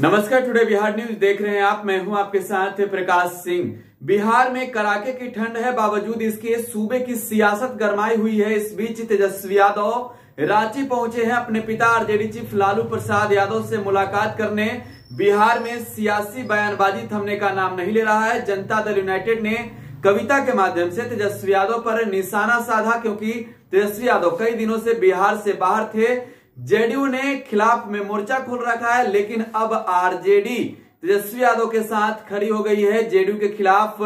नमस्कार today Bihar news देख रहे हैं आप मैं हूं आपके साथ प्रकाश सिंह बिहार में कड़ाके की ठंड है बावजूद इसके सूबे की सियासत गरमाई हुई है इस बीच तेजस्वी यादव रांची पहुंचे हैं अपने पिता आरजेडी चीफ लालू प्रसाद यादव से मुलाकात करने बिहार में सियासी बयानबाजी थमने का नाम नहीं ले रहा है जनता दल यूनाइटेड ने कविता के माध्यम से तेजस्वी यादव पर निशाना साधा क्योंकि तेजस्वी यादव कई दिनों से बिहार से बाहर थे जेडीयू ने खिलाफ में मोर्चा खोल रखा है लेकिन अब आरजेडी तेजस्वी यादव के साथ खड़ी हो गई है जेडीयू के खिलाफ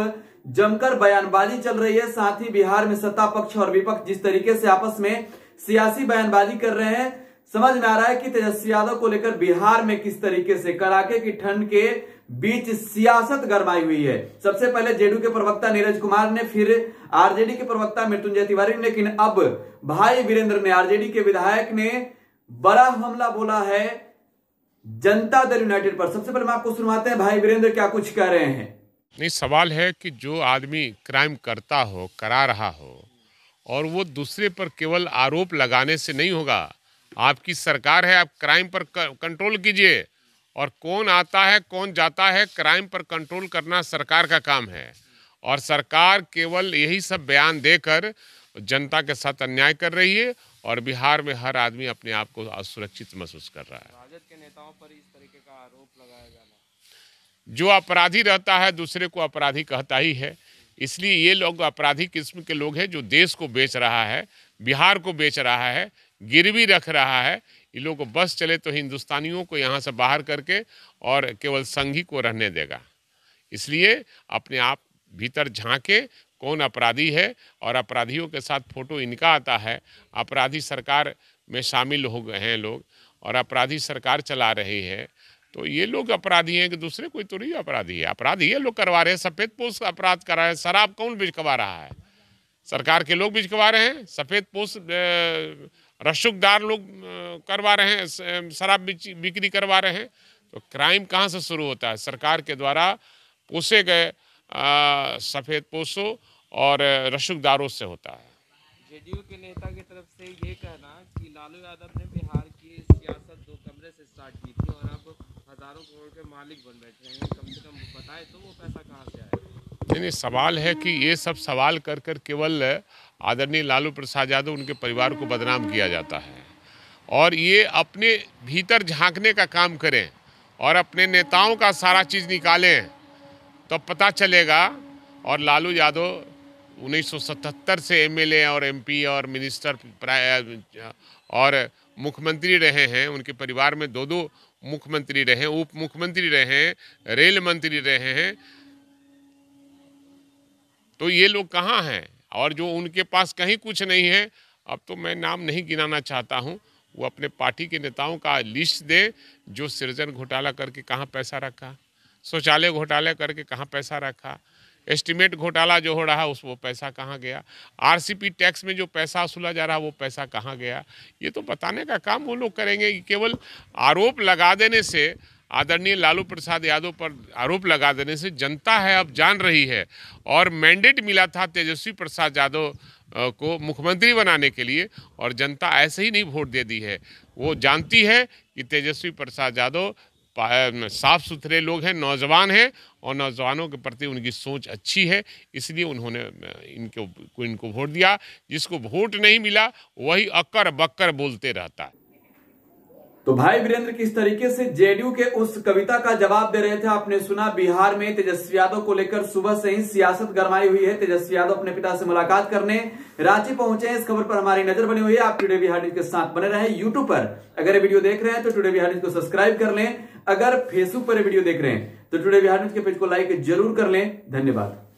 जमकर बयानबाजी चल रही है साथ ही बिहार में सत्ता पक्ष और विपक्ष जिस तरीके से आपस में सियासी बयानबाजी कर रहे हैं समझ में आ रहा है कि तेजस्वी यादव को लेकर बिहार में किस तरीके से कड़ाके की ठंड के बीच सियासत गरमाई हुई है सबसे पहले जेडीयू के प्रवक्ता नीरज कुमार ने फिर आरजेडी के प्रवक्ता मृत्युंजय तिवारी ने लेकिन अब भाई वीरेंद्र ने आरजेडी के विधायक ने बड़ा हमला बोला है जनता दल यूनाइटेड पर सबसे पहले मैं आपको सुनवाते हैं भाई वीरेंद्र क्या कुछ कह रहे हैं नहीं सवाल है कि जो आदमी क्राइम करता हो करा रहा हो और वो दूसरे पर केवल आरोप लगाने से नहीं होगा आपकी सरकार है आप क्राइम पर कंट्रोल कीजिए और कौन आता है कौन जाता है क्राइम पर कंट्रोल करना सरकार का काम है और सरकार केवल यही सब बयान देकर जनता के साथ अन्याय कर रही है और बिहार में हर आदमी अपने आप को असुरक्षित महसूस कर रहा है राजद के नेताओं पर इस तरीके का आरोप लगाया जाना जो अपराधी रहता है दूसरे को अपराधी कहता ही है इसलिए ये लोग अपराधी किस्म के लोग हैं जो देश को बेच रहा है बिहार को बेच रहा है गिरवी रख रहा है ये लोग बस चले तो हिंदुस्तानियों को यहाँ से बाहर करके और केवल संघी को रहने देगा इसलिए अपने आप भीतर झांके कौन अपराधी है और अपराधियों के साथ फोटो इनका आता है अपराधी सरकार में शामिल हो गए हैं लोग और अपराधी सरकार चला रही है तो ये लोग अपराधी हैं कि दूसरे कोई तो नहीं अपराधी है अपराधी ये लोग करवा रहे हैं सफ़ेद पोष अपराध करा रहे हैं शराब कौन बिजकवा रहा है सरकार के लोग बिजकवा रहे हैं सफ़ेद पोष रसुकदार लोग करवा रहे हैं शराब बिक्री करवा रहे हैं तो क्राइम कहाँ से शुरू होता है सरकार के द्वारा पोसे गए सफ़ेद पोशों और रशुकदारों से होता है जेडीयू के नेता की तरफ से ये कहना कि लालू यादव ने बिहार की सियासत दो कमरे से स्टार्ट की थी और अब हजारों करोड़ के मालिक बन बैठे हैं कम से कम बताए तो वो पैसा कहाँ से आया नहीं सवाल है कि ये सब सवाल कर कर केवल आदरणीय लालू प्रसाद यादव उनके परिवार को बदनाम किया जाता है और ये अपने भीतर झांकने का काम करें और अपने नेताओं का सारा चीज़ निकालें तो पता चलेगा और लालू यादव 1977 से एमएलए और एमपी और मिनिस्टर और मुख्यमंत्री रहे हैं उनके परिवार में दो दो मुख्यमंत्री रहे उप मुख्यमंत्री रहे हैं रेल मंत्री रहे हैं तो ये लोग कहाँ हैं और जो उनके पास कहीं कुछ नहीं है अब तो मैं नाम नहीं गिनाना चाहता हूँ वो अपने पार्टी के नेताओं का लिस्ट दे जो सृजन घोटाला करके कहाँ पैसा रखा शौचालय घोटाले करके कहाँ पैसा रखा एस्टिमेट घोटाला जो हो रहा उस वो पैसा कहाँ गया आरसीपी टैक्स में जो पैसा वसूला जा रहा वो पैसा कहाँ गया ये तो बताने का काम वो लोग करेंगे केवल आरोप लगा देने से आदरणीय लालू प्रसाद यादव पर आरोप लगा देने से जनता है अब जान रही है और मैंडेट मिला था तेजस्वी प्रसाद यादव को मुख्यमंत्री बनाने के लिए और जनता ऐसे ही नहीं वोट दे दी है वो जानती है कि तेजस्वी प्रसाद यादव साफ़ सुथरे लोग हैं नौजवान हैं और नौजवानों के प्रति उनकी सोच अच्छी है इसलिए उन्होंने इनको इनको वोट दिया जिसको वोट नहीं मिला वही अक्कर बक्कर बोलते रहता है तो भाई वीरेंद्र किस तरीके से जेडीयू के उस कविता का जवाब दे रहे थे आपने सुना बिहार में तेजस्वी यादव को लेकर सुबह से ही सियासत गरमाई हुई है तेजस्वी यादव अपने पिता से मुलाकात करने रांची पहुंचे हैं इस खबर पर हमारी नजर बनी हुई है आप टुडे बिहार न्यूज के साथ बने रहे यूट्यूब पर अगर ये वीडियो देख रहे हैं तो टुडे बिहार न्यूज को सब्सक्राइब कर लें अगर फेसबुक पर वीडियो देख रहे हैं तो टुडे बिहार न्यूज के पेज को लाइक जरूर कर लें धन्यवाद